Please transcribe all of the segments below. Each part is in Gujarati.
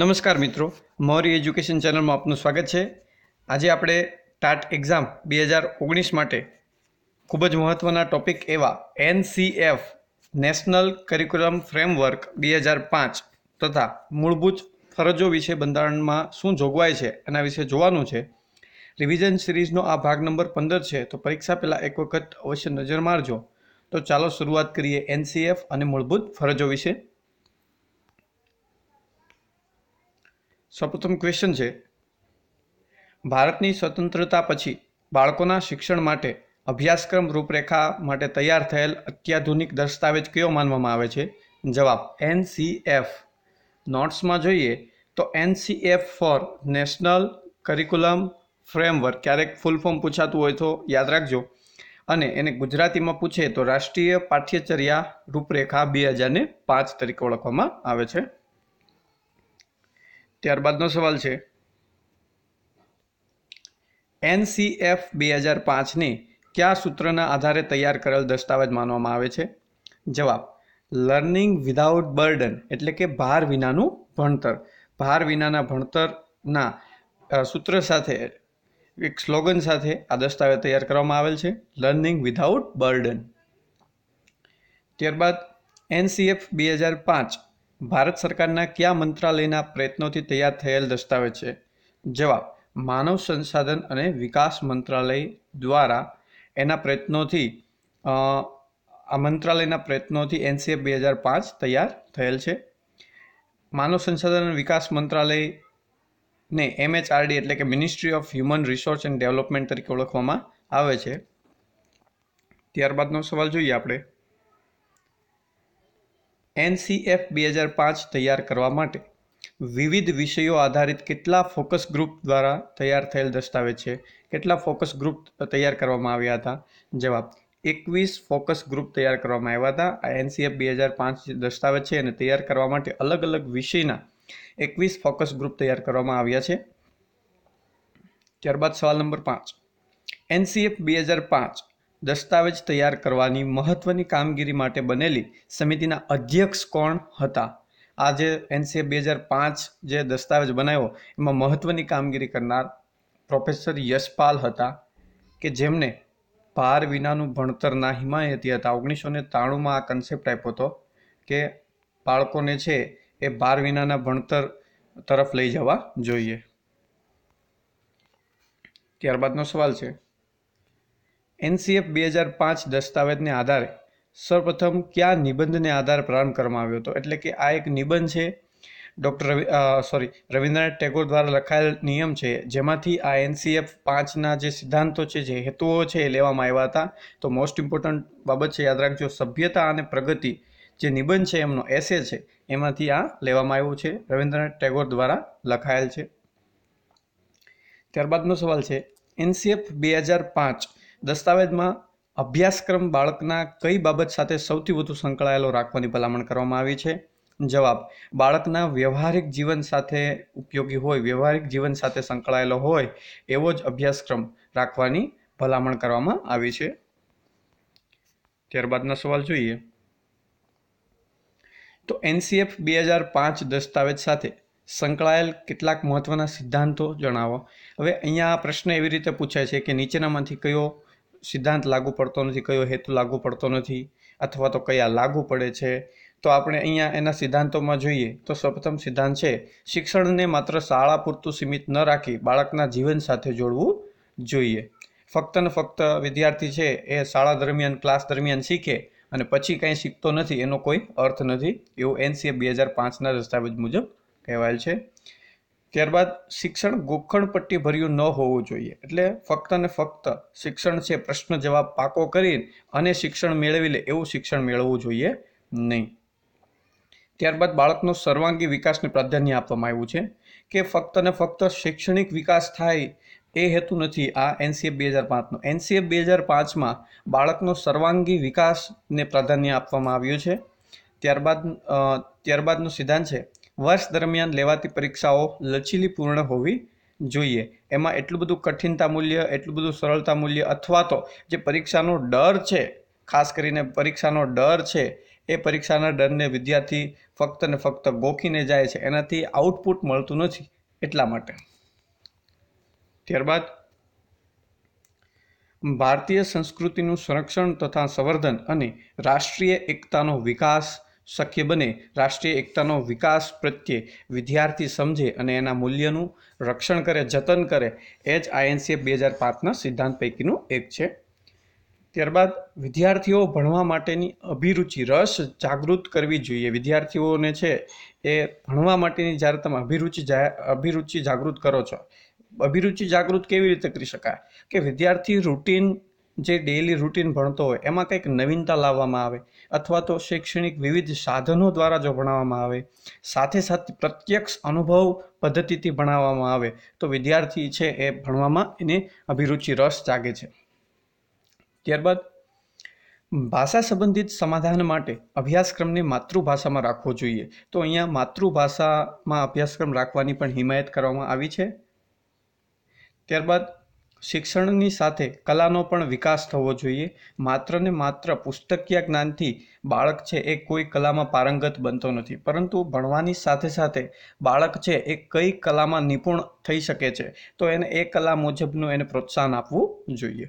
નમસ્કાર મિત્રો મોરી એજ્યુકેશન ચેનલમાં આપનું સ્વાગત છે આજે આપણે ટાટ એક્ઝામ બે હજાર ઓગણીસ માટે ખૂબ જ મહત્ત્વના ટોપિક એવા N C F national curriculum framework બે હજાર પાંચ તથા મૂળભૂત ફરજો વિશે બંધારણમાં શું જોગવાઈ છે એના વિશે જોવાનું છે રિવિઝન સિરીઝનો આ ભાગ નંબર પંદર છે તો પરીક્ષા પહેલાં એક વખત અવશ્ય નજર મારજો તો ચાલો શરૂઆત કરીએ એનસીએફ અને મૂળભૂત ફરજો વિશે સૌપ્રથમ ક્વેશ્ચન છે ભારતની સ્વતંત્રતા પછી બાળકોના શિક્ષણ માટે અભ્યાસક્રમ રૂપરેખા માટે તૈયાર થયેલ અત્યાધુનિક દસ્તાવેજ કયો માનવામાં આવે છે જવાબ એનસીએફ નોટ્સમાં જોઈએ તો NCF for national curriculum framework ક્યારેક ફૂલ ફોર્મ પૂછાતું હોય તો યાદ રાખજો અને એને ગુજરાતીમાં પૂછે તો રાષ્ટ્રીય પાઠ્યચર્યા રૂપરેખા બે હજારને પાંચ તરીકે ઓળખવામાં આવે છે ત્યારબાદનો સવાલ છે એનસીએફ બે હજાર પાંચને કયા સૂત્રના આધારે તૈયાર કરેલ દસ્તાવેજ માનવામાં આવે છે જવાબ લર્નિંગ વિધાઉટ બર્ડન એટલે કે ભાર વિનાનું ભણતર ભાર વિનાના ભણતરના સૂત્ર સાથે એક સ્લોગન સાથે આ દસ્તાવેજ તૈયાર કરવામાં આવેલ છે લર્નિંગ વિધાઉટ બર્ડન ત્યારબાદ એનસીએફ બે હજાર પાંચ ભારત સરકારના કયા મંત્રાલયના પ્રયત્નોથી તૈયાર થયેલ દસ્તાવેજ છે જવાબ માનવ સંસાધન અને વિકાસ મંત્રાલય દ્વારા એના પ્રયત્નોથી આ મંત્રાલયના પ્રયત્નોથી એનસીએફ બે હજાર પાંચ તૈયાર થયેલ છે માનવ સંસાધન અને વિકાસ મંત્રાલયને એમએચઆરડી એટલે કે ministry of human resource and development તરીકે ઓળખવામાં આવે છે ત્યારબાદનો સવાલ જોઈએ આપણે એનસીએફ બે હજાર પાંચ તૈયાર કરવા માટે વિવિધ વિષયો આધારિત કેટલા ફોકસ ગ્રુપ દ્વારા તૈયાર થયેલ દસ્તાવેજ છે કેટલા ફોકસ ગ્રુપ તૈયાર કરવામાં આવ્યા હતા જવાબ એકવીસ ફોકસ ગ્રુપ તૈયાર કરવામાં આવ્યા હતા આ એનસીએફ બે હજાર પાંચ દસ્તાવેજ છે એને તૈયાર કરવા માટે અલગ અલગ વિષયના એકવીસ ફોકસ ગ્રુપ તૈયાર કરવામાં આવ્યા છે ત્યારબાદ સવાલ નંબર પાંચ એનસીએફ બે હજાર પાંચ દસ્તાવેજ તૈયાર કરવાની મહત્ત્વની કામગીરી માટે બનેલી સમિતિના અધ્યક્ષ કોણ હતા આ જે એનસીએ બે હજાર પાંચ જે દસ્તાવેજ બનાવ્યો એમાં મહત્ત્વની કામગીરી કરનાર પ્રોફેસર યશપાલ હતા કે જેમને ભાર વિનાનું ભણતરના હિમાયતી હતા ઓગણીસો ને ત્રાણુંમાં આ કન્સેપ્ટ આપ્યો હતો કે બાળકોને છે એ ભાર વિનાના ભણતર તરફ લઈ જવા જોઈએ ત્યારબાદનો સવાલ છે એનસીએફ બે હજાર પાંચ દસ્તાવેજને આધારે સૌપ્રથમ કયા નિબંધને આધારે પ્રારંભ કરવામાં આવ્યો હતો એટલે કે આ એક નિબંધ છે ડૉક્ટર રવિ સોરી રવિન્દ્રનાથ ટેગોર દ્વારા લખાયેલ નિયમ છે જેમાંથી આ એનસીએફ પાંચના જે સિદ્ધાંતો છે જે હેતુઓ છે એ લેવામાં આવ્યા હતા તો મોસ્ટ ઇમ્પોર્ટન્ટ બાબત છે યાદ રાખજો સભ્યતા અને પ્રગતિ જે નિબંધ છે એમનો એસે છે એમાંથી આ લેવામાં આવ્યું છે રવિન્દ્રનાથ ટેગોર દ્વારા લખાયેલ છે ત્યારબાદનો સવાલ છે એનસીએફ બે હજાર પાંચ દસ્તાવેજમાં અભ્યાસક્રમ બાળકના કઈ બાબત સાથે સૌથી વધુ સંકળાયેલો રાખવાની ભલામણ કરવામાં આવી છે જવાબ બાળકના વ્યવહારિક જીવન સાથે ઉપયોગી હોય વ્યવહારિક જીવન સાથે સંકળાયેલો હોય એવો જ અભ્યાસક્રમ રાખવાની ભલામણ કરવામાં આવી છે ત્યારબાદના સવાલ જોઈએ તો એનસીએફ બે હજાર પાંચ દસ્તાવેજ સાથે સંકળાયેલ કેટલાક મહત્ત્વના સિદ્ધાંતો જણાવો હવે અહીંયા પ્રશ્ન એવી રીતે પૂછાય છે કે નીચેનામાંથી કયો સિદ્ધાંત લાગુ પડતો નથી કયો હેતુ લાગુ પડતો નથી અથવા તો કયા લાગુ પડે છે તો આપણે અહીંયા એના સિદ્ધાંતોમાં જોઈએ તો સૌપ્રથમ સિદ્ધાંત છે શિક્ષણને માત્ર શાળા પૂરતું સીમિત ન રાખી બાળકના જીવન સાથે જોડવું જોઈએ ફક્ત ને ફક્ત વિદ્યાર્થી છે એ શાળા દરમિયાન ક્લાસ દરમિયાન શીખે અને પછી કાંઈ શીખતો નથી એનો કોઈ અર્થ નથી એવું એનસીએ બે હજાર પાંચના દસ્તાવેજ મુજબ કહેવાયેલ છે ત્યારબાદ શિક્ષણ ગોખણપટ્ટી ભર્યું ન હોવું જોઈએ એટલે ફક્ત ને ફક્ત શિક્ષણ છે પ્રશ્ન જવાબ પાકો કરી અને શિક્ષણ મેળવી લે એવું શિક્ષણ મેળવવું જોઈએ નહીં ત્યારબાદ બાળકનો સર્વાંગી વિકાસને પ્રાધાન્ય આપવામાં આવ્યું છે કે ફક્ત ને ફક્ત શૈક્ષણિક વિકાસ થાય એ હેતુ નથી આ એનસીએફ બે હજાર પાંચનો એનસીએફ બે હજાર પાંચમાં બાળકનો સર્વાંગી વિકાસને પ્રાધાન્ય આપવામાં આવ્યું છે ત્યારબાદ ત્યારબાદનો સિદ્ધાંત છે વર્ષ દરમિયાન લેવાતી પરીક્ષાઓ લચીલીપૂર્ણ હોવી જોઈએ એમાં એટલું બધું કઠિનતા મૂલ્ય એટલું બધું સરળતા મૂલ્ય અથવા તો જે પરીક્ષાનો ડર છે ખાસ કરીને પરીક્ષાનો ડર છે એ પરીક્ષાના ડરને વિદ્યાર્થી ફક્ત ને ફક્ત ગોખીને જાય છે એનાથી આઉટપુટ મળતું નથી એટલા માટે ત્યારબાદ ભારતીય સંસ્કૃતિનું સંરક્ષણ તથા સંવર્ધન અને રાષ્ટ્રીય એકતાનો વિકાસ શક્ય બને રાષ્ટ્રીય એકતાનો વિકાસ પ્રત્યે વિદ્યાર્થી સમજે અને એના મૂલ્યનું રક્ષણ કરે જતન કરે એ જ આઈએનસીએફ બે હજાર પાંચના સિદ્ધાંત પૈકીનું એક છે ત્યારબાદ વિદ્યાર્થીઓ ભણવા માટેની અભિરુચિ રસ જાગૃત કરવી જોઈએ વિદ્યાર્થીઓને છે એ ભણવા માટેની જ્યારે તમે અભિરુચિ અભિરુચિ જાગૃત કરો છો અભિરુચિ જાગૃત કેવી રીતે કરી શકાય કે વિદ્યાર્થી રૂટીન જે ડેઇલી રૂટીન ભણતો હોય એમાં કંઈક નવીનતા લાવવામાં આવે અથવા તો શૈક્ષણિક વિવિધ સાધનો દ્વારા જો ભણાવવામાં આવે સાથે સાથે પ્રત્યક્ષ અનુભવ પદ્ધતિથી ભણાવવામાં આવે તો વિદ્યાર્થી છે એ ભણવામાં એને અભિરુચિ રસ જાગે છે ત્યારબાદ ભાષા સંબંધિત સમાધાન માટે અભ્યાસક્રમને માતૃભાષામાં રાખવો જોઈએ તો અહીંયા માતૃભાષામાં અભ્યાસક્રમ રાખવાની પણ હિમાયત કરવામાં આવી છે ત્યારબાદ શિક્ષણની સાથે કલાનો પણ વિકાસ થવો જોઈએ માત્ર ને માત્ર પુસ્તકીય જ્ઞાનથી બાળક છે એ કોઈ કલામાં પારંગત બનતો નથી પરંતુ ભણવાની સાથે સાથે બાળક છે એ કઈ કલામાં નિપુણ થઈ શકે છે તો એને એ કલા મુજબનું એને પ્રોત્સાહન આપવું જોઈએ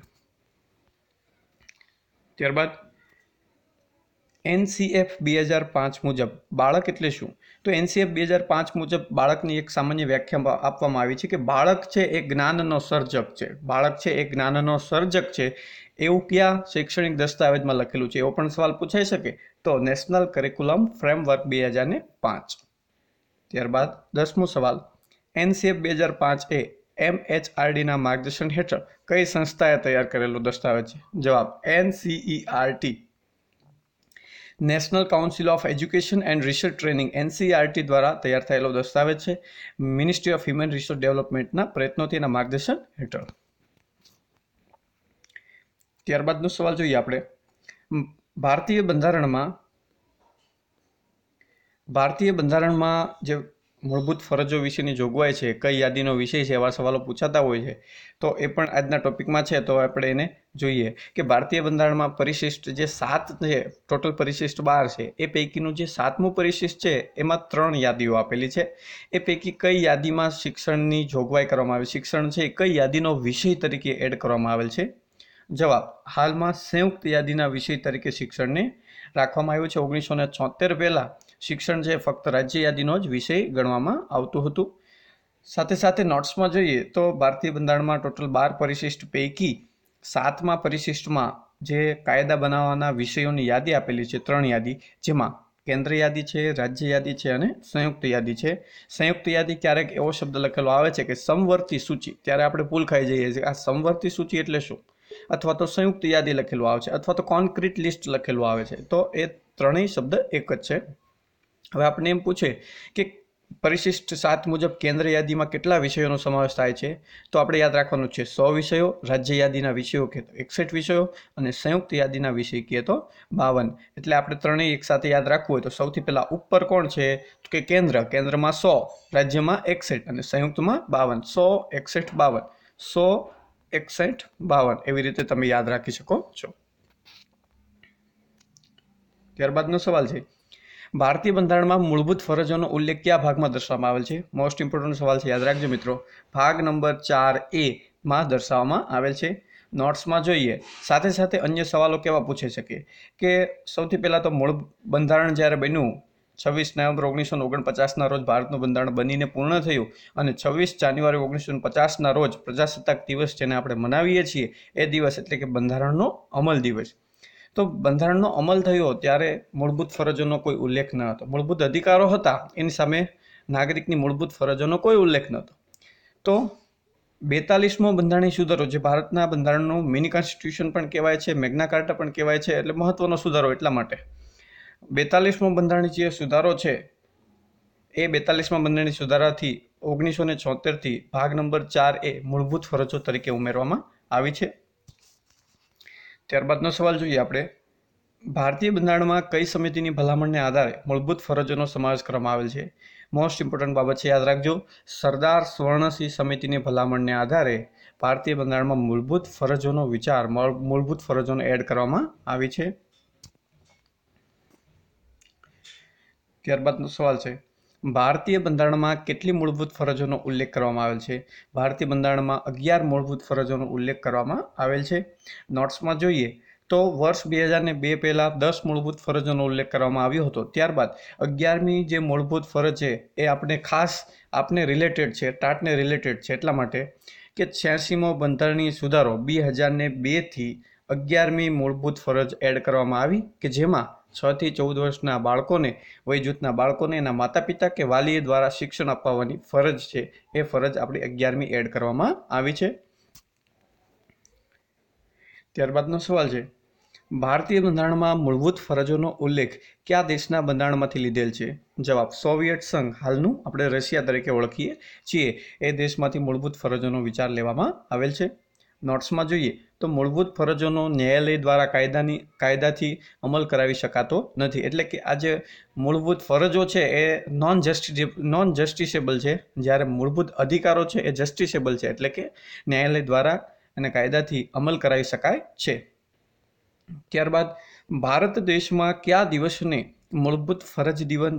ત્યારબાદ એનસીએફ બે હજાર પાંચ મુજબ બાળક એટલે શું તો એનસીએફ બે હજાર પાંચ મુજબ બાળકની એક સામાન્ય વ્યાખ્યા આપવામાં આવી છે કે બાળક છે એ જ્ઞાનનો સર્જક છે બાળક છે એ જ્ઞાનનો સર્જક છે એવું ક્યાં શૈક્ષણિક દસ્તાવેજમાં લખેલું છે એવો પણ સવાલ પૂછાઈ શકે તો નેશનલ કરિકુલમ ફ્રેમવર્ક બે હજાર ને પાંચ ત્યારબાદ દસમો સવાલ એનસીએફ બે હજાર પાંચ એ એમ એચ આરડીના માર્ગદર્શન હેઠળ કઈ સંસ્થાએ તૈયાર કરેલો દસ્તાવેજ છે જવાબ NCERT national council of education and research training NCERT દ્વારા તૈયાર થયેલો દસ્તાવેજ છે મિનિસ્ટ્રી ઓફ હ્યુમન રિસોર્સ ડેવલપમેન્ટના પ્રયત્નોથી એના માર્ગદર્શન હેઠળ ત્યારબાદનો સવાલ જોઈએ આપણે ભારતીય બંધારણમાં ભારતીય બંધારણમાં જે મૂળભૂત ફરજો વિશેની જોગવાઈ છે કઈ યાદીનો વિષય છે એવા સવાલો પૂછાતા હોય છે તો એ પણ આજના ટોપિકમાં છે તો આપણે એને જોઈએ કે ભારતીય બંધારણમાં પરિશિષ્ટ જે સાત છે ટોટલ પરિશિષ્ટ બાર છે એ પૈકીનું જે સાતમું પરિશિષ્ટ છે એમાં ત્રણ યાદીઓ આપેલી છે એ પૈકી કઈ યાદીમાં શિક્ષણની જોગવાઈ કરવામાં આવી શિક્ષણ છે એ કઈ યાદીનો વિષય તરીકે એડ કરવામાં આવેલ છે જવાબ હાલમાં સંયુક્ત યાદીના વિષય તરીકે શિક્ષણને રાખવામાં આવ્યું છે ઓગણીસો ને છોતેર પહેલાં શિક્ષણ છે ફક્ત રાજ્ય યાદીનો જ વિષય ગણવામાં આવતું હતું સાથે સાથે નોટ્સમાં જોઈએ તો ભારતીય બંધારણમાં ટોટલ બાર પરિશિષ્ટ પૈકી સાતમા પરિશિષ્ટમાં જે કાયદા બનાવવાના વિષયોની યાદી આપેલી છે ત્રણ યાદી જેમાં કેન્દ્ર યાદી છે રાજ્ય યાદી છે અને સંયુક્ત યાદી છે સંયુક્ત યાદી ક્યારેક એવો શબ્દ લખેલો આવે છે કે સમવર્તી સૂચિ ત્યારે આપણે ભૂલ ખાઈ જઈએ છીએ આ સમવર્તી સૂચિ એટલે શું અથવા તો સંયુક્ત યાદી લખેલું આવે છે અથવા તો કોન્ક્રીટ લિસ્ટ લખેલું આવે છે તો એ ત્રણેય શબ્દ એક જ છે હવે આપણે એમ પૂછે કે પરિશિષ્ટ સાત મુજબ કેન્દ્ર યાદીમાં કેટલા વિષયોનો સમાવેશ થાય છે તો આપણે યાદ રાખવાનું છે સો વિષયો રાજ્ય યાદીના વિષયો કે તો એકસઠ વિષયો અને સંયુક્ત યાદીના વિષય કહે તો બાવન એટલે આપણે ત્રણેય એકસાથે યાદ રાખવું હોય તો સૌથી પહેલાં ઉપર કોણ છે કે કેન્દ્ર કેન્દ્રમાં સો રાજ્યમાં એકસઠ અને સંયુક્તમાં બાવન સો એકસઠ બાવન સો એકસઠ બાવન એવી રીતે તમે યાદ રાખી શકો છો ત્યારબાદનો સવાલ છે ભારતીય બંધારણમાં મૂળભૂત ફરજોનો ઉલ્લેખ કયા ભાગમાં દર્શાવવામાં આવેલ છે મોસ્ટ ઇમ્પોર્ટન્ટ સવાલ છે યાદ રાખજો મિત્રો ભાગ નંબર ચાર એ માં દર્શાવવામાં આવેલ છે નોટ્સમાં જોઈએ સાથે સાથે અન્ય સવાલો કેવા પૂછી શકે કે સૌથી પહેલાં તો મૂળ બંધારણ જ્યારે બન્યું છવ્વીસ નવેમ્બર ઓગણીસો ઓગણપચાસના રોજ ભારતનું બંધારણ બનીને પૂર્ણ થયું અને છવ્વીસ જાન્યુઆરી ઓગણીસો પચાસના રોજ પ્રજાસત્તાક દિવસ જેને આપણે મનાવીએ છીએ એ દિવસ એટલે કે બંધારણનો અમલ દિવસ તો બંધારણનો અમલ થયો ત્યારે મૂળભૂત ફરજોનો કોઈ ઉલ્લેખ ન હતો મૂળભૂત અધિકારો હતા એની સામે નાગરિકની મૂળભૂત ફરજોનો કોઈ ઉલ્લેખ ન હતો તો બેતાલીસમો બંધારણીય સુધારો જે ભારતના બંધારણનું મિની કોન્સ્ટિટ્યુશન પણ કહેવાય છે મેગ્ના કાર્ટા પણ કહેવાય છે એટલે મહત્વનો સુધારો એટલા માટે બેતાલીસમો બંધારણી જે સુધારો છે એ બેતાલીસમા બંધારણી સુધારાથી ઓગણીસો ને છોતેરથી ભાગ નંબર ચાર એ મૂળભૂત ફરજો તરીકે ઉમેરવામાં આવી છે ત્યારબાદનો સવાલ જોઈએ આપણે ભારતીય બંધારણમાં કઈ સમિતિની ભલામણને આધારે મૂળભૂત ફરજોનો સમાવેશ કરવામાં આવેલ છે મોસ્ટ ઇમ્પોર્ટન્ટ બાબત છે યાદ રાખજો સરદાર સ્વર્ણસિંહ સમિતિની ભલામણને આધારે ભારતીય બંધારણમાં મૂળભૂત ફરજોનો વિચાર મૂળભૂત ફરજોને એડ કરવામાં આવી છે ત્યારબાદનો સવાલ છે ભારતીય બંધારણમાં કેટલી મૂળભૂત ફરજોનો ઉલ્લેખ કરવામાં આવેલ છે ભારતીય બંધારણમાં અગિયાર મૂળભૂત ફરજોનો ઉલ્લેખ કરવામાં આવેલ છે નોટ્સમાં જોઈએ તો વર્ષ બે હજાર ને બે પહેલાં દસ મૂળભૂત ફરજોનો ઉલ્લેખ કરવામાં આવ્યો હતો ત્યારબાદ અગિયારમી જે મૂળભૂત ફરજ છે એ આપણે ખાસ આપને રિલેટેડ છે ટાટને રિલેટેડ છે એટલા માટે કે છ્યાસીમો બંધારણીય સુધારો બે હજાર ને બેથી અગિયારમી મૂળભૂત ફરજ એડ કરવામાં આવી કે જેમાં છથી ચૌદ વર્ષના બાળકોને વયજૂથના બાળકોને એના માતા પિતા કે વાલીએ દ્વારા શિક્ષણ અપાવવાની ફરજ છે એ ફરજ આપણી અગિયારમી એડ કરવામાં આવી છે ત્યારબાદનો સવાલ છે ભારતીય બંધારણમાં મૂળભૂત ફરજોનો ઉલ્લેખ કયા દેશના બંધારણમાંથી લીધેલ છે જવાબ સોવિયત સંઘ હાલનું આપણે રશિયા તરીકે ઓળખીએ છીએ એ દેશમાંથી મૂળભૂત ફરજોનો વિચાર લેવામાં આવેલ છે નોટ્સમાં જોઈએ તો મૂળભૂત ફરજોનો ન્યાયાલય દ્વારા કાયદાની કાયદાથી અમલ કરાવી શકાતો નથી એટલે કે આ જે મૂળભૂત ફરજો છે એ નોન જસ્ટિ નોન જસ્ટિસેબલ છે જ્યારે મૂળભૂત અધિકારો છે એ જસ્ટિસેબલ છે એટલે કે ન્યાયાલય દ્વારા અને કાયદાથી અમલ કરાવી શકાય છે ત્યારબાદ ભારત દેશમાં કયા દિવસને મૂળભૂત ફરજ દિવન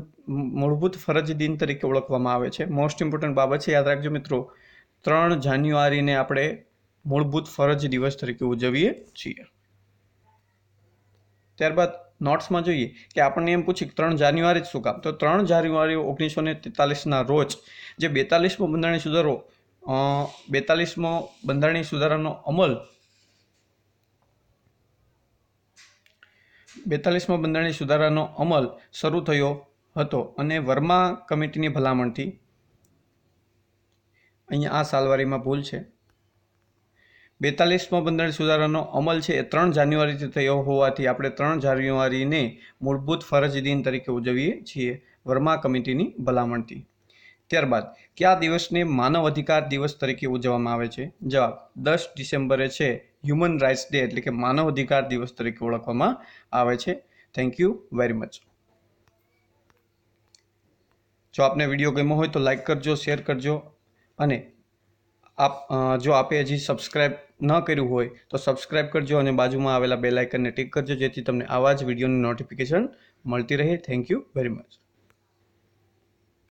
મૂળભૂત ફરજ દિન તરીકે ઓળખવામાં આવે છે મોસ્ટ ઇમ્પોર્ટન્ટ બાબત છે યાદ રાખજો મિત્રો ત્રણ જાન્યુઆરીને આપણે મૂળભૂત ફરજ દિવસ તરીકે ઉજવીએ છીએ ત્યારબાદ નોટ્સમાં જોઈએ કે આપણને એમ પૂછી ત્રણ જાન્યુઆરી જ શું કામ તો ત્રણ જાન્યુઆરી ઓગણીસો ને તેતાલીસના રોજ જે બેતાલીસમો બંધારણીય સુધારો બેતાલીસમો બંધારણીય સુધારાનો અમલ બેતાલીસમો બંધારણીય સુધારાનો અમલ શરૂ થયો હતો અને વર્મા કમિટીની ભલામણથી અહીંયા આ સાલવારીમાં ભૂલ છે બેતાલીસમો બંધારણ સુધારાનો અમલ છે એ ત્રણ જાન્યુઆરીથી થયો હોવાથી આપણે ત્રણ જાન્યુઆરીને મૂળભૂત ફરજ દિન તરીકે ઉજવીએ છીએ વર્મા કમિટીની ભલામણથી ત્યારબાદ કયા દિવસને માનવ અધિકાર દિવસ તરીકે ઉજવવામાં આવે છે જવાબ દસ ડિસેમ્બરે છે હ્યુમન રાઇટ્સ ડે એટલે કે માનવ અધિકાર દિવસ તરીકે ઓળખવામાં આવે છે થેન્ક યુ વેરી મચ જો આપને વિડીયો ગમ્યો હોય તો લાઇક કરજો શેર કરજો અને આપ જો આપે હજી સબસ્ક્રાઈબ ન કર્યું હોય તો સબસ્ક્રાઈબ કરજો અને બાજુમાં આવેલા બે લાઇકનને ટિક કરજો જેથી તમને આવા જ વિડીયોની નોટિફિકેશન મળતી રહે થેન્ક યુ વેરી મચ